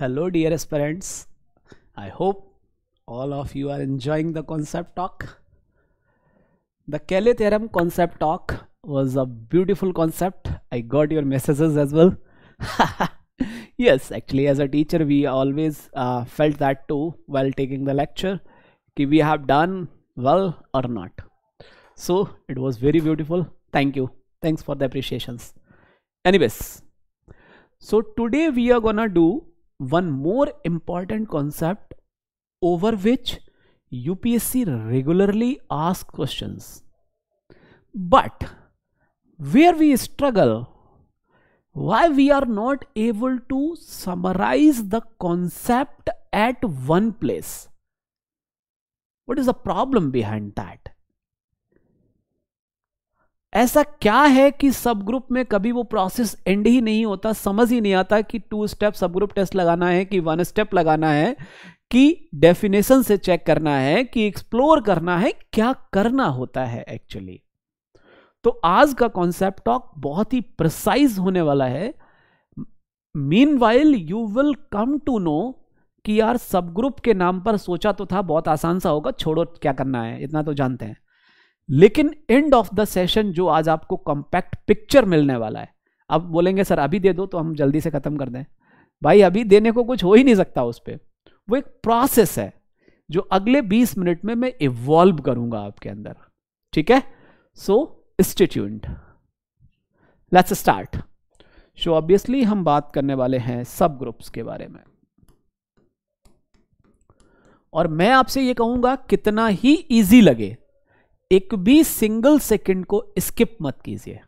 hello dear aspirants i hope all of you are enjoying the concept talk the kelly theorem concept talk was a beautiful concept i got your messages as well yes actually as a teacher we always uh, felt that too while taking the lecture we have done well or not so it was very beautiful thank you thanks for the appreciations anyways so today we are gonna do one more important concept over which UPSC regularly asks questions. But where we struggle, why we are not able to summarize the concept at one place? What is the problem behind that? ऐसा क्या है कि सब group में कभी वो process and he नहीं होता समझ ही नहीं आता कि two step sub group test लगाना है कि वन स्टेप लगाना है कि डेफिनेशन से चेक करना है कि एक्सप्लोर करना है क्या करना होता है एक्चुअली तो आज का कॉन्सेप्ट टॉक बहुत ही प्रसाइज होने वाला है meanwhile you will come to know कि यार सब ग्रुप के नाम पर सोचा तो था बहुत आसान सा होगा छोड़ो क्या करना है इतना तो जानते हैं लेकिन एंड ऑफ द सेशन जो आज आपको कॉम्पैक्ट पिक्चर मिलने वाला है आप बोलेंगे सर अभी दे दो तो हम जल्दी से ख़त्म कर दें भाई अभी देने को कुछ हो ही नहीं सकता उस पर वो एक प्रोसेस है जो अगले 20 मिनट में मैं इवॉल्व करूंगा आपके अंदर ठीक है so institute let's start so obviously हम बात करने वाले हैं सब ग्रुप्स के बारे में और मैं आपसे ये कहूंगा कितना ही इजी लगे एक भी सिंगल सेकंड को स्किप मत कीजिए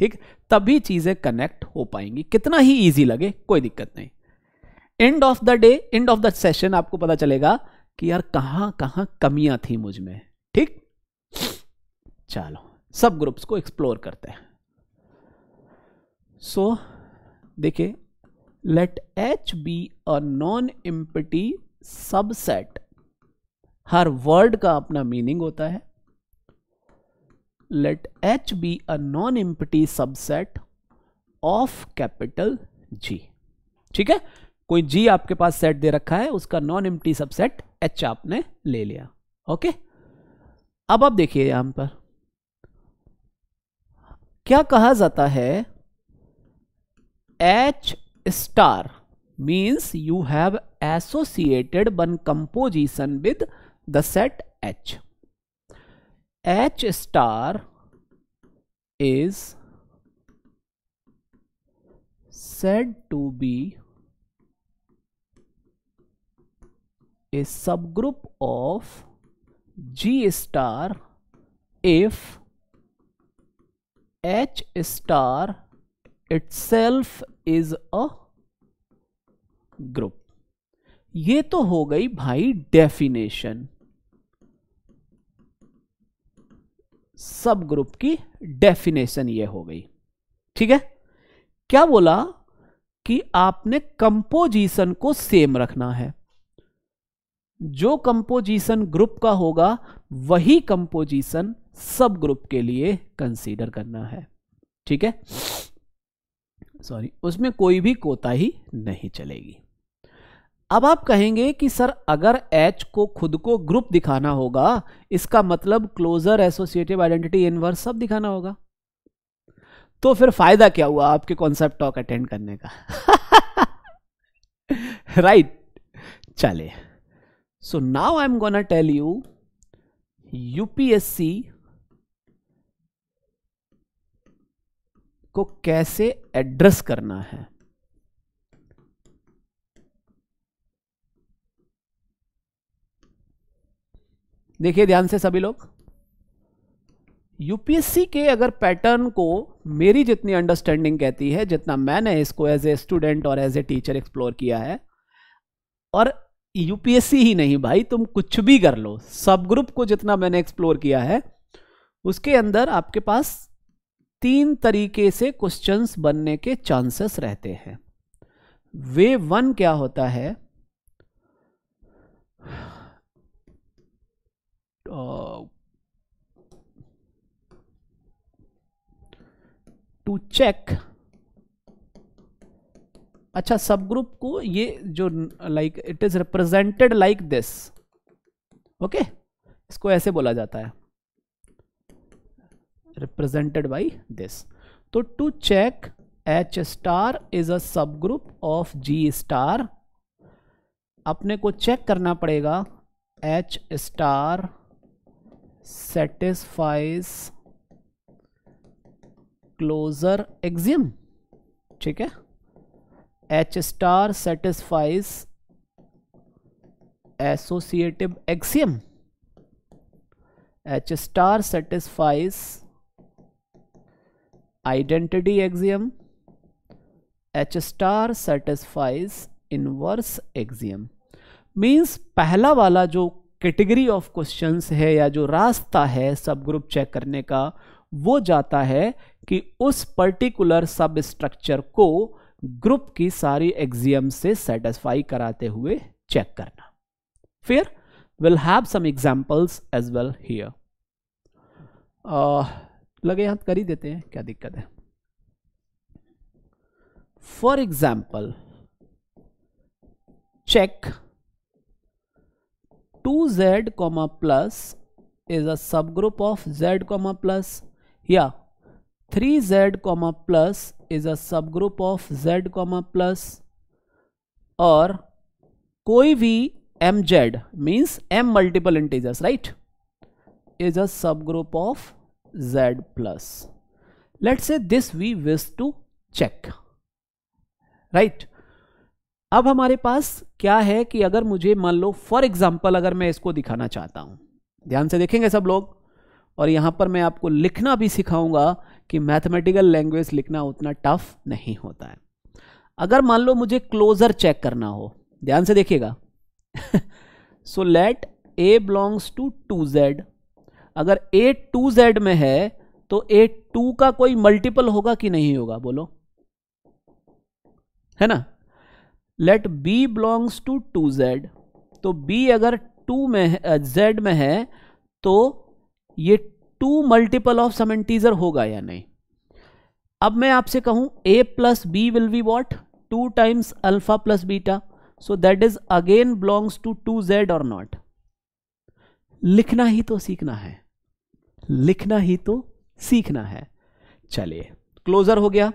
ठीक तभी चीजें कनेक्ट हो पाएंगी कितना ही इजी लगे कोई दिक्कत नहीं end of the day end of the session आपको पता चलेगा कि यार कहां कहां कमियां थी मुझ में ठीक चलो सब ग्रुप्स को एक्सप्लोर करते हैं सो देखिए let H be a non empty subset हर वर्ड का अपना मीनिंग होता है let H be a non-empty subset of capital G. ठीक है कोई G आपके पास सेट दे रखा है उसका नॉन एम्प्टी सबसेट H आपने ले लिया ओके अब आप देखिए यहां पर क्या कहा जाता है H star means you have associated one composition with the set H. H star is said to be a subgroup of G star if H star itself is a group ये तो हो गई भाई डेफिनेशन सब group की definition ये हो गई ठीक है क्या बोला कि आपने कंपोजिशन को सेम रखना है जो कंपोजिशन ग्रुप का होगा वही कंपोजिशन सब ग्रुप के लिए कंसीडर करना है ठीक है सॉरी उसमें कोई भी कोताही नहीं चलेगी अब आप कहेंगे कि सर अगर H को खुद को ग्रुप दिखाना होगा इसका मतलब क्लोजर एसोसिएटिव आइडेंटिटी इनवर्स सब दिखाना होगा तो फिर फायदा क्या हुआ आपके कॉन्सेप्ट टॉक अटेंड करने का राइट चले so now I am gonna tell you UPSC को कैसे एड्रेस करना है देखिए ध्यान से सभी लोग यूपीएससी के अगर पैटर्न को मेरी जितनी अंडरस्टैंडिंग कहती है जितना मैंने इसको एज ए स्टूडेंट और एज ए टीचर एक्सप्लोर किया है और यूपीएससी ही नहीं भाई तुम कुछ भी कर लो सब ग्रुप को जितना मैंने एक्सप्लोर किया है उसके अंदर आपके पास तीन तरीके से क्वेश्चंस बनने के चांसेस रहते हैं वे वन क्या होता है टू uh, चेक अच्छा सब ग्रुप को ये जो like it is represented like this okay इसको ऐसे बोला जाता है रिप्रेजेंटेड बाई दिस तो to check H star is a सब ग्रुप ऑफ जी स्टार अपने को चेक करना पड़ेगा H star satisfies closure axiom ठीक है H star satisfies associative axiom H star satisfies identity axiom H star satisfies inverse axiom means पहला वाला जो कैटेगरी ऑफ क्वेश्चंस है या जो रास्ता है सब ग्रुप चेक करने का वो जाता है कि उस पर्टिकुलर सब स्ट्रक्चर को ग्रुप की सारी एग्जियम से सेटिस्फाई कराते हुए चेक करना फिर will have some examples as well here लगे हाथ कर ही देते हैं क्या दिक्कत है for example check two Z comma plus is a सब group of Z comma plus या three Z comma plus is a सब group of Z comma plus और कोई भी M Z means M multiple integers right is a सब group of plus let's let's this we we to check right right अब हमारे पास क्या है कि अगर मुझे मान लो फॉर एग्जाम्पल अगर मैं इसको दिखाना चाहता हूं ध्यान से देखेंगे सब लोग और यहां पर मैं आपको लिखना भी सिखाऊंगा कि मैथमेटिकल लैंग्वेज लिखना उतना टफ नहीं होता है अगर मान लो मुझे क्लोजर चेक करना हो ध्यान से देखिएगा so let A belongs to two Z अगर ए टू जेड में है तो ए टू का कोई मल्टीपल होगा कि नहीं होगा बोलो है ना let b belongs to two Z तो b अगर टू में z में है तो ये two multiple of some integer होगा या नहीं अब मैं आपसे कहूं a plus b will be what two times alpha plus beta so that is again belongs to two Z और नॉट लिखना ही तो सीखना है लिखना ही तो सीखना है चलिए क्लोजर हो गया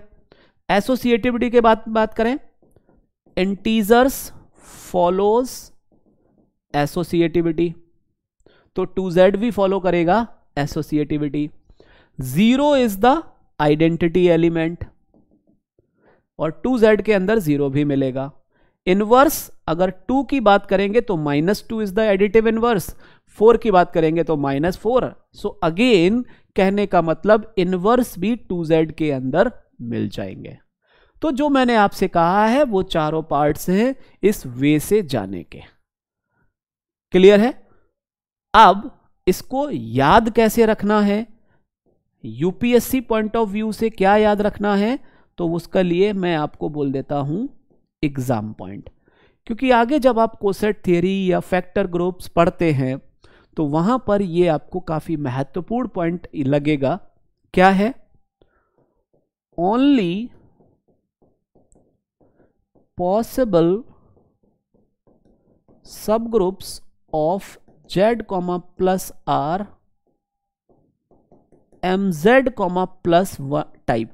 एसोसिएटिविटी के बाद बात करें इंटीजर्स फॉलोज एसोसिएटिविटी तो टू जेड भी फॉलो करेगा associativity zero is the identity element और टू जेड के अंदर जीरो भी मिलेगा इनवर्स अगर टू की बात करेंगे तो minus two is the additive inverse four की बात करेंगे तो माइनस फोर सो अगेन कहने का मतलब इनवर्स भी टू जेड के अंदर मिल जाएंगे तो जो मैंने आपसे कहा है वो चारों पार्ट्स हैं इस वे से जाने के क्लियर है अब इसको याद कैसे रखना है यूपीएससी पॉइंट ऑफ व्यू से क्या याद रखना है तो उसके लिए मैं आपको बोल देता हूं एग्जाम पॉइंट क्योंकि आगे जब आप कोसेट थियरी या फैक्टर ग्रुप्स पढ़ते हैं तो वहां पर ये आपको काफी महत्वपूर्ण पॉइंट लगेगा क्या है ओनली पॉसिबल सब groups of Z comma plus possible subgroups of z comma type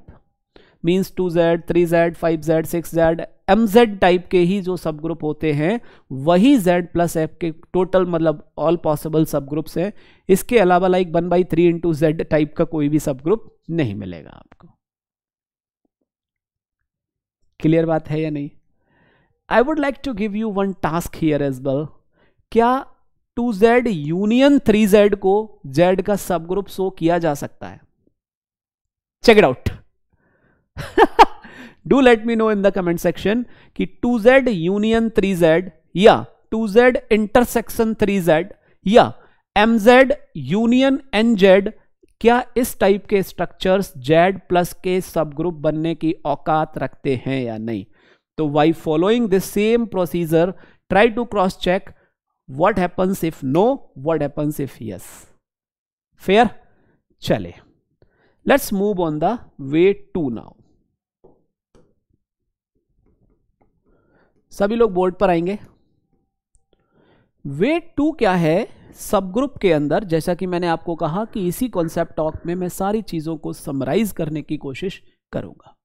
means two Z three Z five Z six Z M Z type के ही जो सब ग्रुप होते हैं वही जेड प्लस एफ के टोटल मतलब all possible सब groups हैं इसके अलावा like one by three into Z type का कोई भी सब ग्रुप नहीं मिलेगा आपको क्लियर बात है या नहीं I would like to give you one task here as well क्या 2z यूनियन 3z को z का सब ग्रुप शो किया जा सकता है check it out do let me know in the comment section कि 2z यूनियन 3z या 2z इंटरसेक्शन 3z या mz यूनियन nz क्या इस टाइप के स्ट्रक्चर्स z प्लस के सब ग्रुप बनने की औकात रखते हैं या नहीं तो why following this same procedure try to cross check what happens if no what happens if yes fair चले let's move on the way to now सभी लोग बोर्ड पर आएंगे वे टू क्या है सब ग्रुप के अंदर जैसा कि मैंने आपको कहा कि इसी कॉन्सेप्ट टॉक में मैं सारी चीज़ों को समराइज करने की कोशिश करूंगा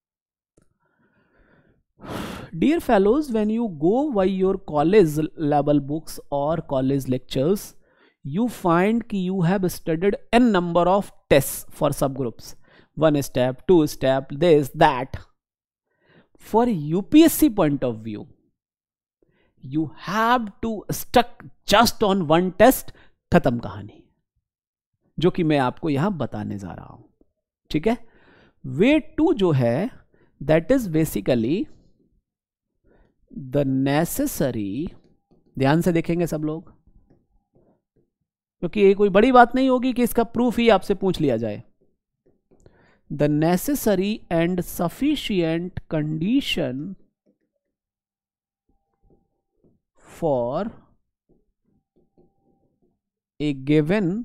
dear fellows when you go why your college level books और कॉलेज लेक्चर्स यू फाइंड की you have studied an number of test for sub groups one step two step this that for UPSC point of view you have to stuck just on one test खत्म कहानी जो कि मैं आपको यहां बताने जा रहा हूं ठीक है वे टू जो है that is basically the necessary ध्यान से देखेंगे सब लोग क्योंकि ये कोई बड़ी बात नहीं होगी कि इसका प्रूफ ही आपसे पूछ लिया जाए the necessary and sufficient condition for a given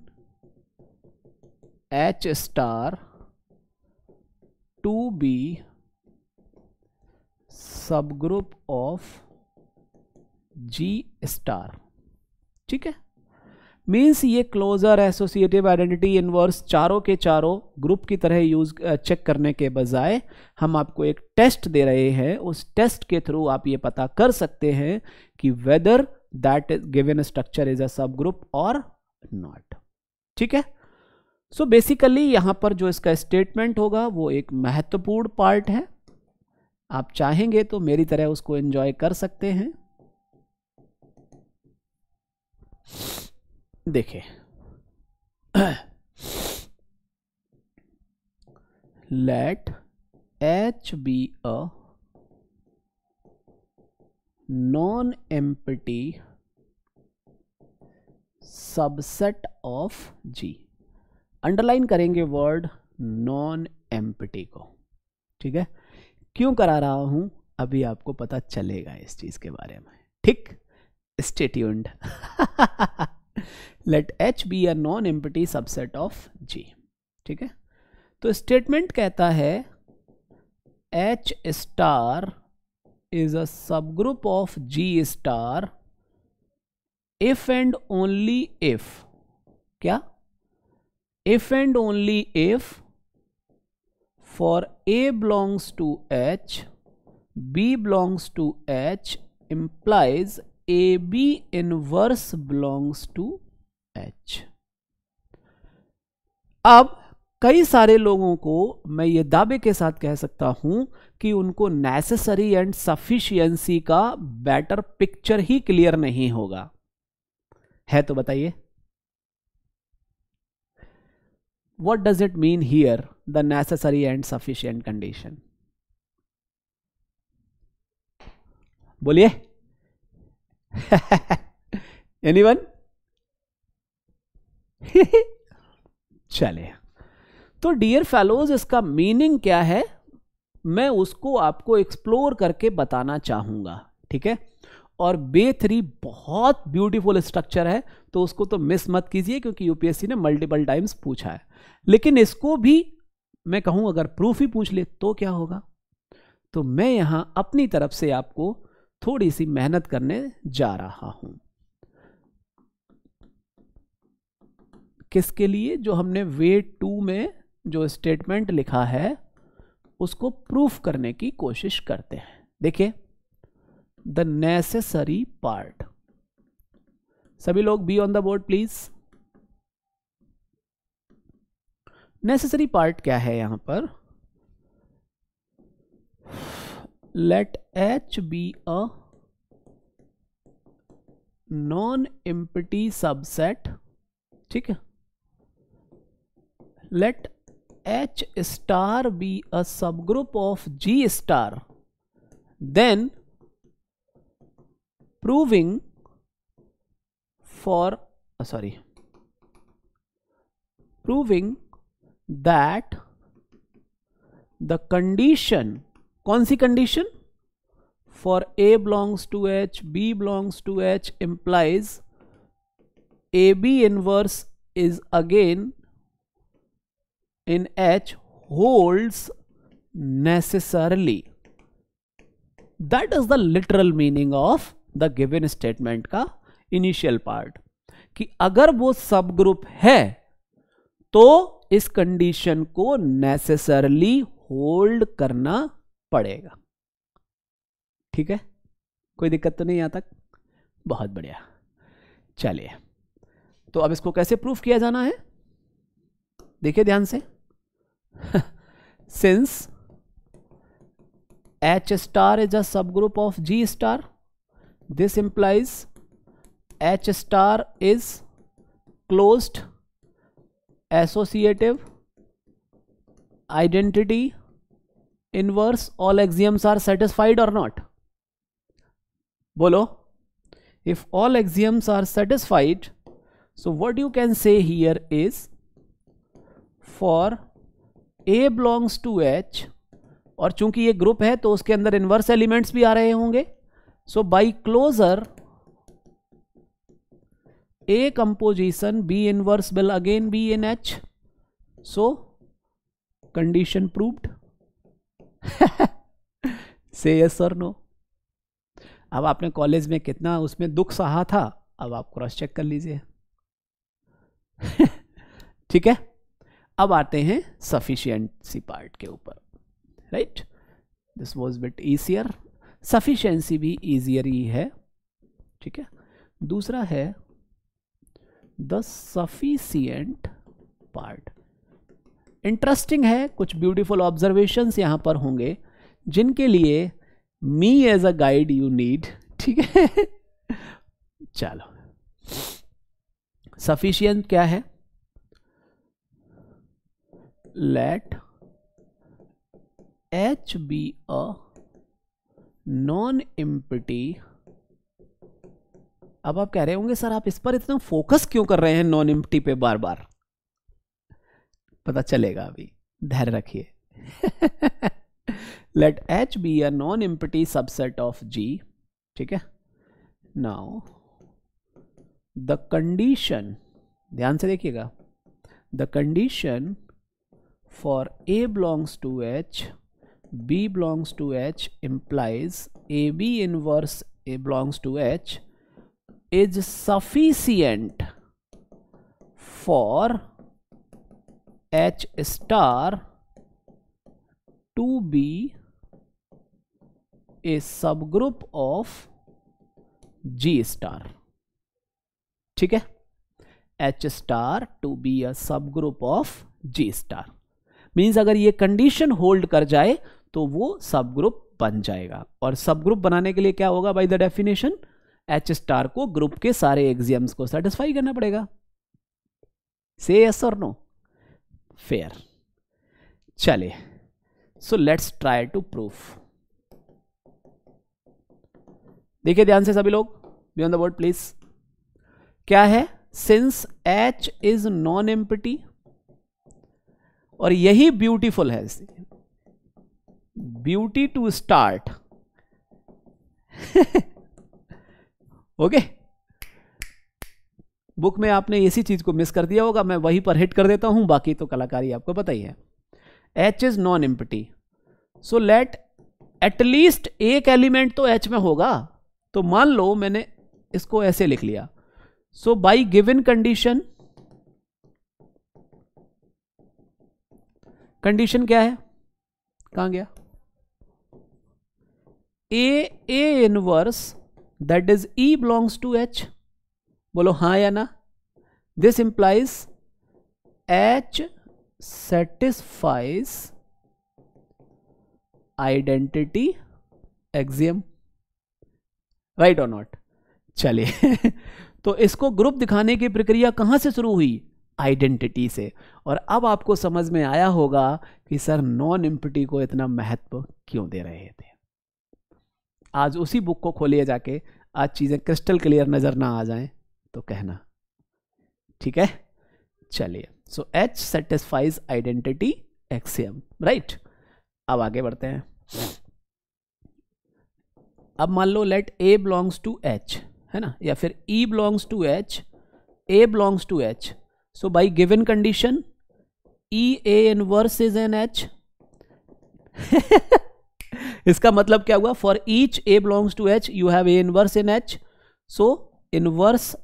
H star to be subgroup of G star ठीक है मीन्स ये क्लोजर एसोसिएटिव आइडेंटिटी इनवर्स चारों के चारों ग्रुप की तरह यूज चेक करने के बजाय हम आपको एक टेस्ट दे रहे हैं उस टेस्ट के थ्रू आप ये पता कर सकते हैं कि whether that given structure is a सब ग्रुप और नॉट ठीक है सो so बेसिकली यहां पर जो इसका स्टेटमेंट होगा वो एक महत्वपूर्ण पार्ट है आप चाहेंगे तो मेरी तरह उसको एंजॉय कर सकते हैं देखे let H be a non empty subset of G underline करेंगे वर्ड नॉन एम्पटी को ठीक है क्यों करा रहा हूं अभी आपको पता चलेगा इस चीज़ के बारे में ठीक स्टेट्यूंड let H be a non empty subset of G ठीक है तो स्टेटमेंट कहता है एच स्टार इज अ सब group of G star if and only if क्या if and only if for a belongs to H B belongs to H h a B inverse belongs to H अब कई सारे लोगों को मैं ये दावे के साथ कह सकता हूं कि उनको नेसेसरी एंड सफिशियंसी का बेटर पिक्चर ही क्लियर नहीं होगा है तो बताइए what does it mean here the necessary and sufficient condition boliye anyone चले तो डियर फेलोज इसका मीनिंग क्या है मैं उसको आपको एक्सप्लोर करके बताना चाहूंगा ठीक है और बे थ्री बहुत ब्यूटीफुल स्ट्रक्चर है तो उसको तो मिस मत कीजिए क्योंकि यूपीएससी ने मल्टीपल टाइम्स पूछा है लेकिन इसको भी मैं कहूं अगर प्रूफ ही पूछ ले तो क्या होगा तो मैं यहां अपनी तरफ से आपको थोड़ी सी मेहनत करने जा रहा हूं किसके लिए जो हमने वे टू में जो स्टेटमेंट लिखा है उसको प्रूफ करने की कोशिश करते हैं देखिए द नेसेसरी पार्ट सभी लोग be on the board please necessary part क्या है यहां पर let H be a non empty subset ठीक है let H star be a group of G star then proving for sorry proving that the condition कौन सी condition for a belongs to H B belongs to H implies a B inverse is again in H holds necessarily that is the literal meaning of the given statement का initial part कि अगर वो सब group है तो इस condition को necessarily hold करना पड़ेगा ठीक है कोई दिक्कत तो नहीं आता बहुत बढ़िया चलिए तो अब इसको कैसे प्रूफ किया जाना है देखिए ध्यान से since H star is a सब group of G star this implies H star is closed associative identity inverse all axioms are satisfied और नॉट बोलो if all axioms are satisfied so what you can say here is for a belongs to H और चूंकि ये group है तो उसके अंदर inverse elements भी आ रहे होंगे so by closure a composition b inverse will again be in H so condition proved. Say yes or no अब आपने कॉलेज में कितना उसमें दुख सहा था अब आप क्रॉस चेक कर लीजिए ठीक है अब आते हैं सफिशियंसी पार्ट के ऊपर right this was bit easier sufficiency भी ईजियर ही है ठीक है दूसरा है द सफिशियंट पार्ट इंटरेस्टिंग है कुछ ब्यूटीफुल ऑब्जर्वेशंस यहां पर होंगे जिनके लिए me as a guide you need ठीक है चलो सफिशियंट क्या है let H be a non empty अब आप कह रहे होंगे सर आप इस पर इतना फोकस क्यों कर रहे हैं नॉन एम्प्टी पे बार बार पता चलेगा अभी धैर्य रखिए let H be a non empty subset of G ठीक है नाउ द कंडीशन ध्यान से देखिएगा the condition for a belongs to H B belongs to H h a B inverse a belongs to H is sufficient for H star to be a subgroup of G star. ठीक है H star to be a subgroup of G star. Means अगर ये condition hold कर जाए तो वो सब group बन जाएगा और सब ग्रुप बनाने के लिए क्या होगा by the definition H star को ग्रुप के सारे एग्जियम्स को सेटिस्फाई करना पड़ेगा से यस और नो फेयर चले so let's try to proof देखिए ध्यान से सभी लोग be on the word please क्या है since H is non empty और यही ब्यूटीफुल है beauty to start okay book में आपने इसी चीज़ को मिस कर दिया होगा मैं वहीं पर हिट कर देता हूं बाकी तो कलाकारी आपको पता ही है H is non empty so let at least एक एलिमेंट तो एच में होगा तो मान लो मैंने इसको ऐसे लिख लिया so by given condition condition क्या है कहां गया a a inverse that is e belongs to H बोलो हाँ या ना this implies H satisfies identity axiom right और नॉट चलिए तो इसको ग्रुप दिखाने की प्रक्रिया कहां से शुरू हुई आइडेंटिटी से और अब आपको समझ में आया होगा कि सर नॉन एम्पिटी को इतना महत्व क्यों दे रहे थे आज उसी बुक को खोलिए जाके आज चीज़ें क्रिस्टल क्लियर नज़र ना आ जाएं तो कहना ठीक है चलिए so H satisfies identity axiom right अब आगे बढ़ते हैं अब मान लो let A belongs to H है ना या फिर e belongs to H a belongs to H so by given condition e a inverse is in H इसका मतलब क्या हुआ for each a belongs to H you have a inverse in H so inverse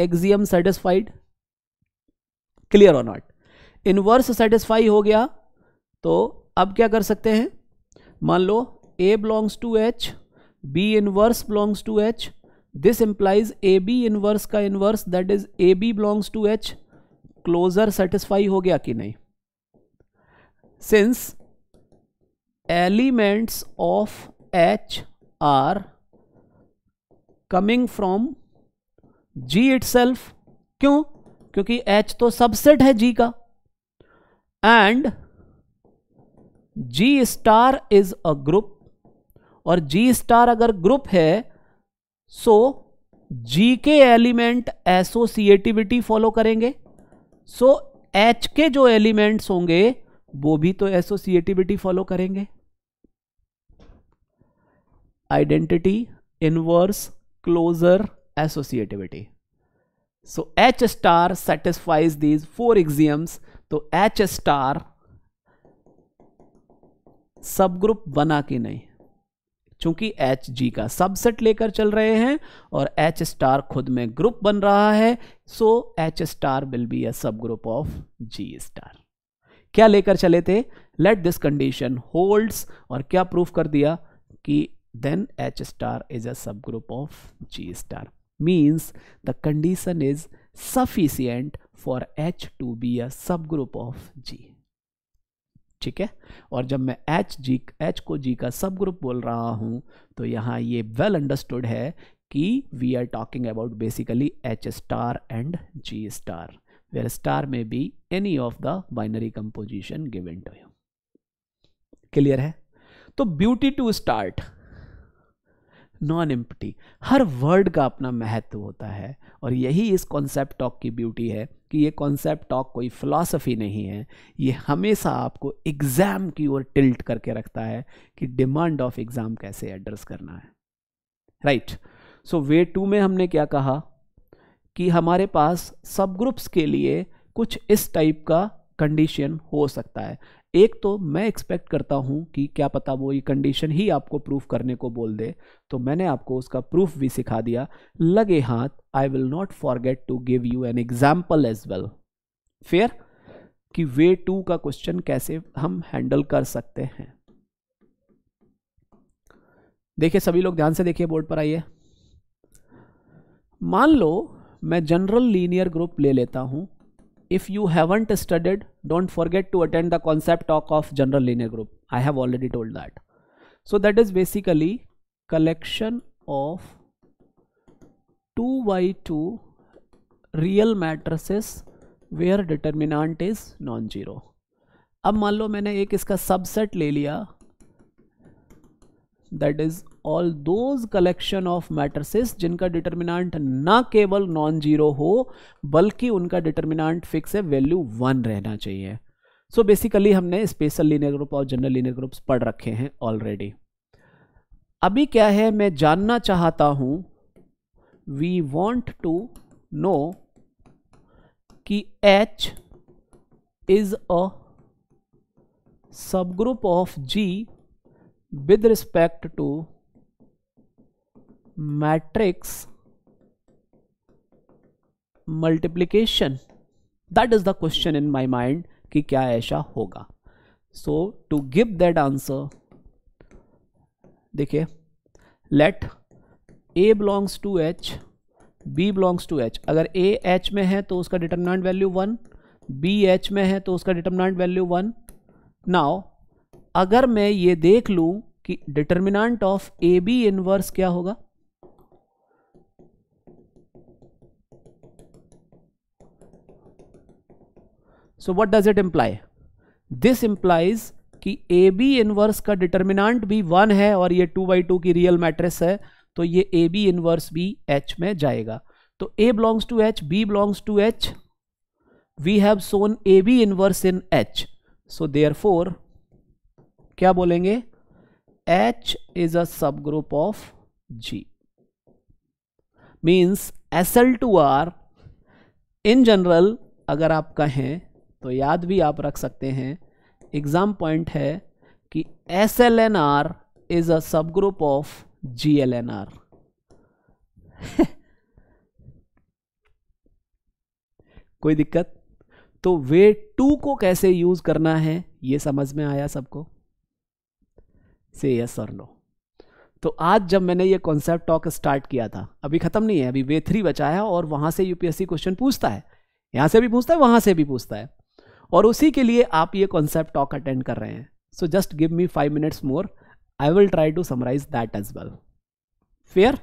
axiom satisfied clear और not inverse satisfy हो गया तो अब क्या कर सकते हैं मान लो a belongs to H b inverse belongs to H this implies a B inverse का inverse that is a b belongs to H closure satisfy हो गया कि नहीं since elements of h are coming from g itself क्यों क्योंकि H तो subset है G का and G star is a group और जी स्टार अगर ग्रुप है सो जी के एलिमेंट एसोसिएटिविटी फॉलो करेंगे सो so, h के जो एलिमेंट्स होंगे वो भी तो एसोसिएटिविटी फॉलो करेंगे identity inverse closure associativity so H star satisfies these four axioms तो स्टार सब सबग्रुप बना कि नहीं चूंकि एच जी का सबसेट लेकर चल रहे हैं और एच स्टार खुद में ग्रुप बन रहा है so H star will be a sub group of G star क्या लेकर चले थे लेट दिस कंडीशन होल्ड्स और क्या प्रूफ कर दिया कि then h star is a subgroup of g star means the condition is sufficient for h to be a subgroup of g ठीक है और जब मैं h g h को g का सब ग्रुप बोल रहा हूं तो यहां ये वेल अंडरस्टूड है कि we are talking about basically H star and G star where star में be any of the binary composition given to you clear है तो beauty to start non empty हर वर्ड का अपना महत्व होता है और यही इस कॉन्सेप्ट टॉक की ब्यूटी है कि ये कॉन्सेप्ट टॉक कोई फिलॉसफी नहीं है ये हमेशा आपको एग्ज़ाम की ओर टिल्ट करके रखता है कि डिमांड ऑफ एग्ज़ाम कैसे एड्रेस करना है राइट सो वे टू में हमने क्या कहा कि हमारे पास सब ग्रुप्स के लिए कुछ इस टाइप का कंडीशन हो सकता है एक तो मैं एक्सपेक्ट करता हूँ कि क्या पता वो ये कंडीशन ही आपको प्रूफ करने को बोल दे तो मैंने आपको उसका प्रूफ भी सिखा दिया लगे हाथ I will not forget to give you an example as well fair कि वे टू का क्वेश्चन कैसे हम हैंडल कर सकते हैं देखिए सभी लोग ध्यान से देखिए बोर्ड पर आइए मान लो मैं जनरल लीनियर ग्रुप ले लेता हूं if you haven't studied don't forget to attend the concept talk of general linear group i have already told that so that is basically collection of 2 by 2 real matrices where determinant is non zero अब मान लो मैंने एक इसका subset ले लिया all those collection of matrices जिनका determinant ना केवल नॉन जीरो हो बल्कि उनका डिटर्मिनेंट फिक्स है वैल्यू वन रहना चाहिए सो so बेसिकली हमने स्पेशल लीनियर ग्रुप और जनरल लीनियर ग्रुप्स पढ़ रखे हैं ऑलरेडी अभी क्या है मैं जानना चाहता हूं वी वॉन्ट टू नो कि H is a group of G with respect to matrix multiplication that is the question in my mind कि क्या ऐसा होगा so to give that answer देखिए let A belongs to H B belongs to H अगर A H में है तो उसका determinant value one B H में है तो उसका डिटर्मिनेंट वैल्यू वन नाउ अगर मैं ये देख लूँ कि determinant of A B inverse क्या होगा so what does it imply this implies कि ए बी इनवर्स का डिटर्मिनांट भी वन है और ये टू बाई टू की रियल मैट्रिक्स है तो ये ए बी इनवर्स भी एच में जाएगा तो A belongs to H B belongs to H we have shown A B inverse in H so therefore क्या बोलेंगे एच इज अ सब group of G means S L two R in general अगर आप कहें तो याद भी आप रख सकते हैं एग्ज़ाम पॉइंट है कि S L N R is a सब group of G L N R कोई दिक्कत तो वे टू को कैसे यूज़ करना है ये समझ में आया सबको से यस और नो तो आज जब मैंने ये कॉन्सेप्ट टॉक स्टार्ट किया था अभी ख़त्म नहीं है अभी वे थ्री बचाया और वहां से यूपीएससी क्वेश्चन पूछता है यहां से भी पूछता है वहां से भी पूछता है और उसी के लिए आप ये कॉन्सेप्ट टॉक अटेंड कर रहे हैं so just give me five minutes more I will try to summarize that as well fair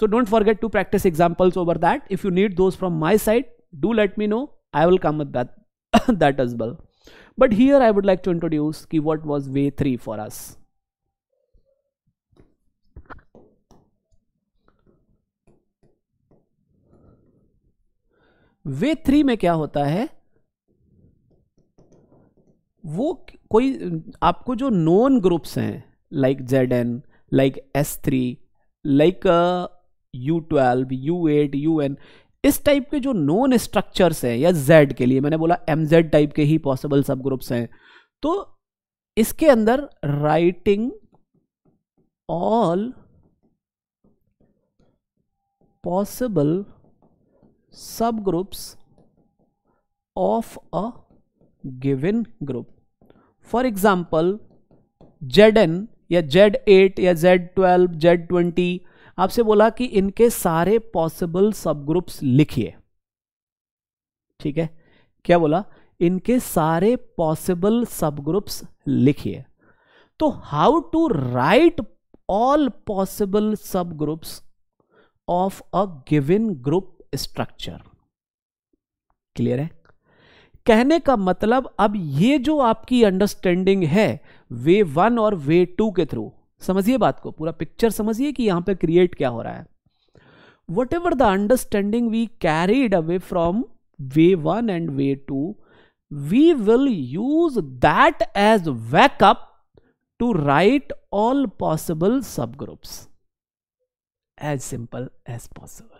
so don't forget to practice examples over that if you need those from my side do let me know I will come with that as well but here I would like to introduce की what was way three for us way three में क्या होता है वो कोई आपको जो known groups हैं like Z N like S three like U twelve U eight U N इस टाइप के जो नॉन स्ट्रक्चर्स हैं या जेड के लिए मैंने बोला एम जेड टाइप के ही पॉसिबल सब ग्रुप्स हैं तो इसके अंदर राइटिंग ऑल पॉसिबल सब groups of a given group for example Z N या जेड एट या जेड ट्वेल्व जेड ट्वेंटी आपसे बोला कि इनके सारे पॉसिबल सब ग्रुप्स लिखिए ठीक है क्या बोला इनके सारे पॉसिबल सब ग्रुप्स लिखिए तो how to write all possible सब groups of a given group structure clear है कहने का मतलब अब ये जो आपकी अंडरस्टैंडिंग है वे वन और वे टू के थ्रू समझिए बात को पूरा पिक्चर समझिए कि यहां पे क्रिएट क्या हो रहा है whatever the understanding we carried away from way one and way two we will use that as backup to write all possible सब subgroups as simple as possible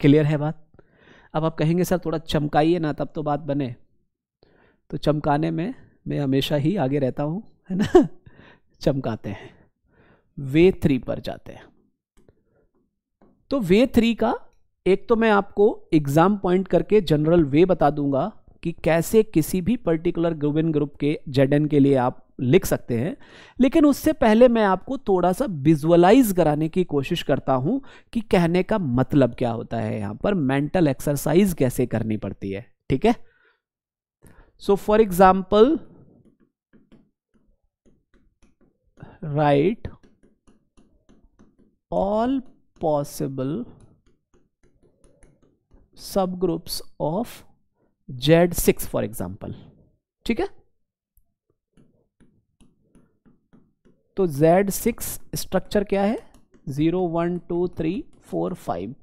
clear है बात अब आप कहेंगे सर थोड़ा चमकाइए ना तब तो बात बने तो चमकाने में मैं हमेशा ही आगे रहता हूँ है ना चमकाते हैं वे थ्री पर जाते हैं तो वे थ्री का एक तो मैं आपको एग्जाम पॉइंट करके जनरल वे बता दूंगा कि कैसे किसी भी पर्टिकुलर ग्रुविन ग्रुप के जेड के लिए आप लिख सकते हैं लेकिन उससे पहले मैं आपको थोड़ा सा विजुअलाइज कराने की कोशिश करता हूं कि कहने का मतलब क्या होता है यहां पर मेंटल एक्सरसाइज कैसे करनी पड़ती है ठीक है so for example write all possible सब groups of Z six for example ठीक है तो जेड सिक्स स्ट्रक्चर क्या है zero one two three four five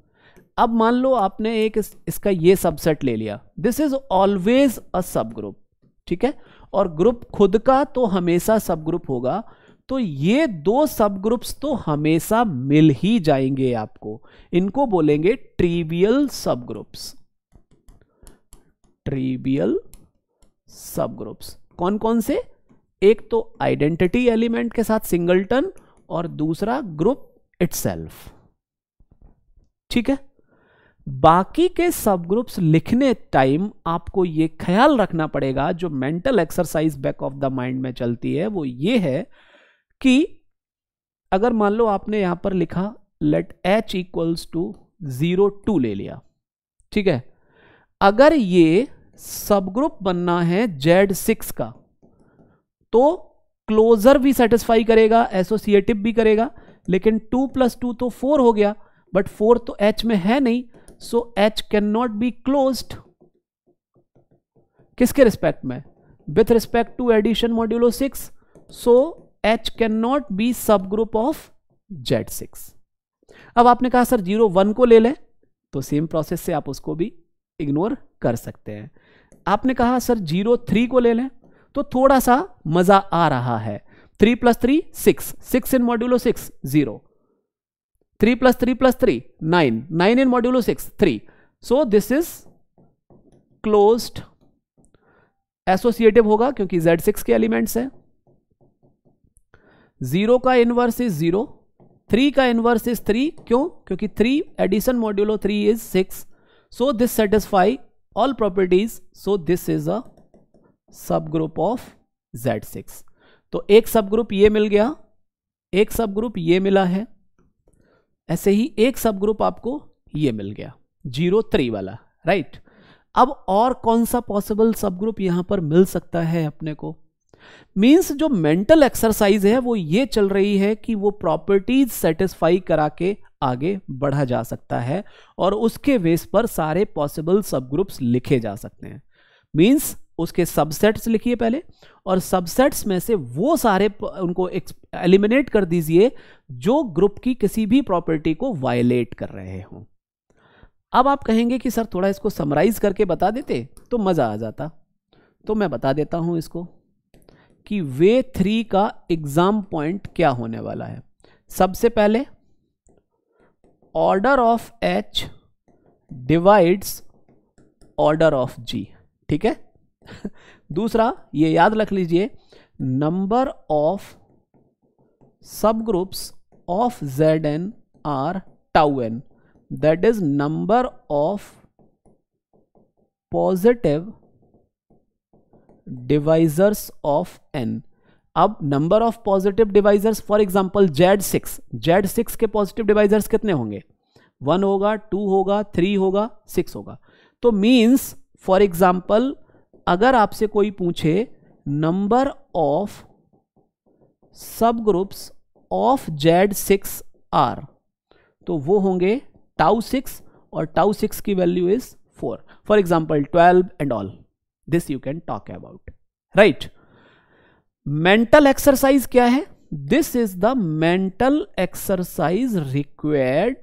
अब मान लो आपने एक इस, इसका ये सबसेट ले लिया दिस इज ऑलवेज अ सब ग्रुप ठीक है और ग्रुप खुद का तो हमेशा सब ग्रुप होगा तो ये दो सब ग्रुप्स तो हमेशा मिल ही जाएंगे आपको इनको बोलेंगे ट्रीबियल सब ग्रुप्स ट्रीबियल सब ग्रुप्स कौन कौन से एक तो आइडेंटिटी एलिमेंट के साथ सिंगलटन और दूसरा ग्रुप इटसेल्फ ठीक है बाकी के सब ग्रुप्स लिखने टाइम आपको यह ख्याल रखना पड़ेगा जो mental exercise back of the mind में चलती है वो ये है कि अगर मान लो आपने यहां पर लिखा let H equals to zero two ले लिया ठीक है अगर ये सब ग्रुप बनना है जेड सिक्स का तो क्लोजर भी सेटिस्फाई करेगा एसोसिएटिव भी करेगा लेकिन टू प्लस टू तो फोर हो गया बट फोर तो एच में है नहीं so H can not be close किसके रिस्पेक्ट में with respect to addition modulo six so H can not be सब ग्रुप ऑफ जेड सिक्स अब आपने कहा सर जीरो वन को ले लें तो सेम प्रोसेस से आप उसको भी इग्नोर कर सकते हैं आपने कहा सर जीरो थ्री को ले लें तो थोड़ा सा मजा आ रहा है three plus three six six in modulo six zero three plus three plus three nine nine in modulo six three so this is closed associative होगा क्योंकि जेड सिक्स के एलिमेंट्स हैं जीरो का इनवर्स इज जीरो थ्री का inverse is three क्यों क्योंकि three addition modulo three is six so this satisfy all properties so this is a सब group of Z six तो एक सब ग्रुप ये मिल गया एक सब ग्रुप ये मिला है ऐसे ही एक सब ग्रुप आपको ये मिल गया जीरो थ्री वाला राइट अब और कौन सा पॉसिबल सब ग्रुप यहां पर मिल सकता है अपने को मींस जो मेंटल एक्सरसाइज है वो ये चल रही है कि वो प्रॉपर्टीज सेटिस्फाई करा के आगे बढ़ा जा सकता है और उसके बेस पर सारे पॉसिबल सब ग्रुप्स लिखे जा सकते हैं मीन्स उसके सबसेट्स लिखिए पहले और सबसेट्स में से वो सारे उनको एलिमिनेट कर दीजिए जो ग्रुप की किसी भी प्रॉपर्टी को वायलेट कर रहे हों अब आप कहेंगे कि सर थोड़ा इसको समराइज़ करके बता देते तो मज़ा आ जाता तो मैं बता देता हूँ इसको कि वे थ्री का एग्ज़ाम पॉइंट क्या होने वाला है सबसे पहले order of H divides order of G ठीक है दूसरा ये याद रख लीजिए नंबर ऑफ सब groups of Z N are tau N that is number of positive divisors of N अब number of positive divisors for example Z six Z six के पॉजिटिव डिवाइजर्स कितने होंगे वन होगा टू होगा three होगा six होगा तो means for example अगर आपसे कोई पूछे नंबर ऑफ सब groups of Z six are तो वो होंगे टाउ सिक्स और टाउ सिक्स की value is four for example twelve and all this you can talk about right mental exercise क्या है this is the mental exercise required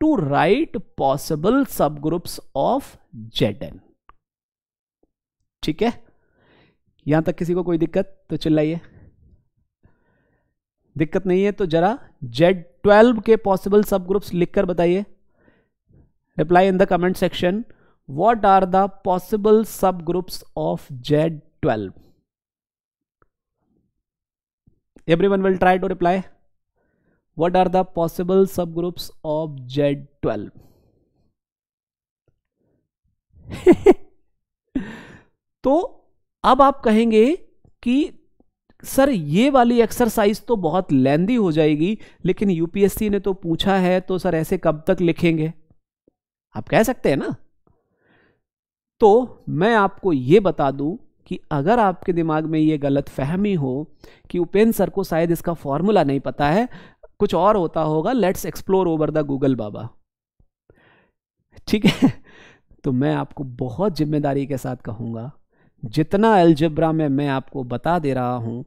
to write possible सब groups of Z N ठीक है यहां तक किसी को कोई दिक्कत तो चिल्लाइए दिक्कत नहीं है तो जरा जेड ट्वेल्व के पॉसिबल सब ग्रुप्स लिखकर बताइए reply in the comment section what are the possible सब groups of Z twelve will try to reply what are are सब possible ऑफ जेड z12 तो अब आप कहेंगे कि सर ये वाली एक्सरसाइज तो बहुत लेंदी हो जाएगी लेकिन यूपीएससी ने तो पूछा है तो सर ऐसे कब तक लिखेंगे आप कह सकते हैं ना तो मैं आपको ये बता दूं कि अगर आपके दिमाग में ये गलत फहमी हो कि उपेंद्र सर को शायद इसका फॉर्मूला नहीं पता है कुछ और होता होगा let's explore over the Google बाबा ठीक है तो मैं आपको बहुत जिम्मेदारी के साथ कहूंगा जितना एल्जब्रा में मैं आपको बता दे रहा हूँ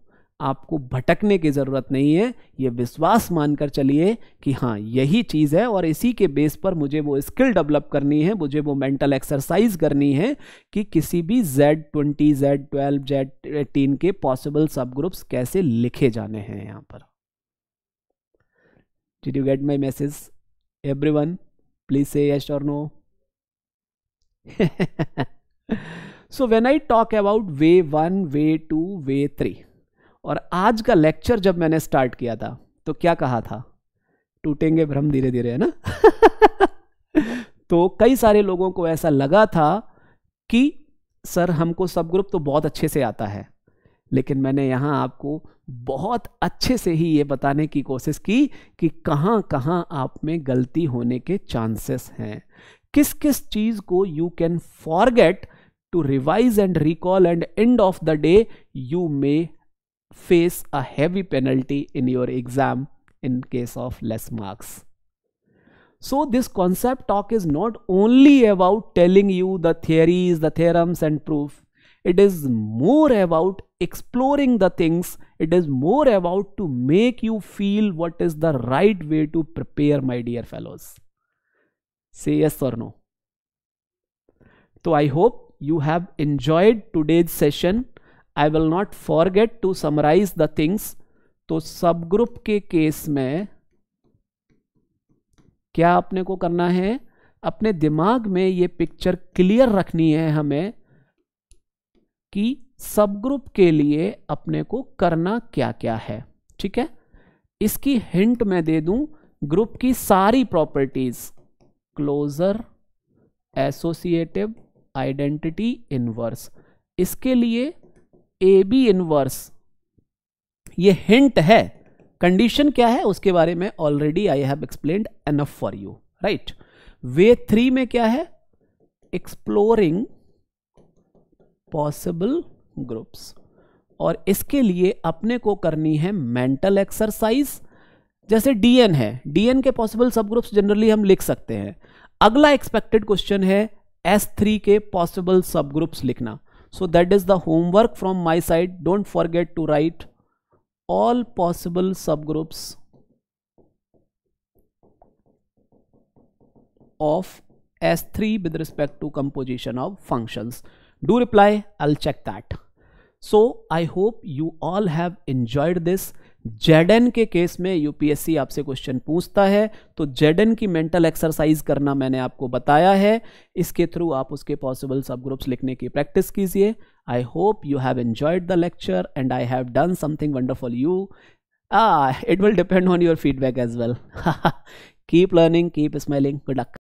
आपको भटकने की ज़रूरत नहीं है ये विश्वास मानकर चलिए कि हाँ यही चीज़ है और इसी के बेस पर मुझे वो स्किल डेवलप करनी है मुझे वो मेंटल एक्सरसाइज करनी है कि किसी भी Z twenty Z twelve Z के पॉसिबल सब ग्रुप्स कैसे लिखे जाने हैं यहाँ पर did you get my message everyone please से यश और no so when I talk about way one way two way three और आज का लेक्चर जब मैंने स्टार्ट किया था तो क्या कहा था टूटेंगे भ्रम धीरे धीरे है ना तो कई सारे लोगों को ऐसा लगा था कि सर हमको सब ग्रुप तो बहुत अच्छे से आता है लेकिन मैंने यहाँ आपको बहुत अच्छे से ही ये बताने की कोशिश की कि कहाँ कहाँ आप में गलती होने के चांसेस हैं किस किस चीज़ को you can forget to revise and recall and end of the day you may face a heavy penalty in your exam in case of less marks. So this concept talk is not only about telling you the theories, the theorems and proof. It is more about exploring the things. It is more about to make you feel what is the right way to prepare my dear fellows. Say yes or no. So I hope you have enjoyed today's session i will not forget to summarize the things तो सब group के case में क्या आपने को करना है अपने दिमाग में ये पिक्चर क्लियर रखनी है हमें कि सब ग्रुप के लिए अपने को करना क्या क्या है ठीक है इसकी हिंट मैं दे दूं ग्रुप की सारी properties closure associative identity inverse इसके लिए ए बी इनवर्स ये हिंट है कंडीशन क्या है उसके बारे में already I have explain enough for you right way three में क्या है एक्सप्लोरिंग पॉसिबल ग्रुप्स और इसके लिए अपने को करनी है मेंटल एक्सरसाइज जैसे डीएन है डीएन के पॉसिबल सब ग्रुप्स जनरली हम लिख सकते हैं अगला एक्सपेक्टेड क्वेश्चन है एस थ्री के पॉसिबल सब ग्रुप्स लिखना so that is the homework from my side don't forget to write all possible सब groups of S three with respect to composition of functions do reply I check that so I hope you all have enjoyed this Z N के case में UPSC आपसे question पूछता है तो Jadon की mental exercise करना मैंने आपको बताया है इसके थ्रू आप उसके पॉसिबल सब ग्रुप्स लिखने की प्रैक्टिस कीजिए I hope you have enjoyed the lecture and I have done something wonderful you it will depend on your feedback as well keep learning keep smiling good luck